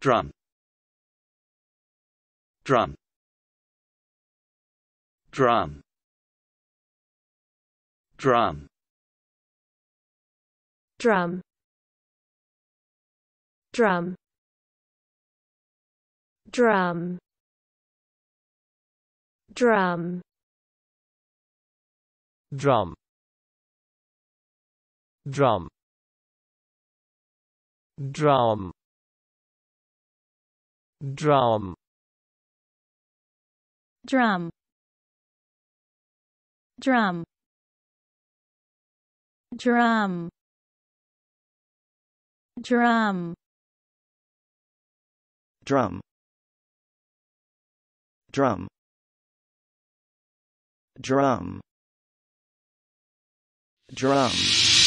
drum drum drum drum drum drum drum drum drum drum drum drum drum drum drum drum drum drum drum drum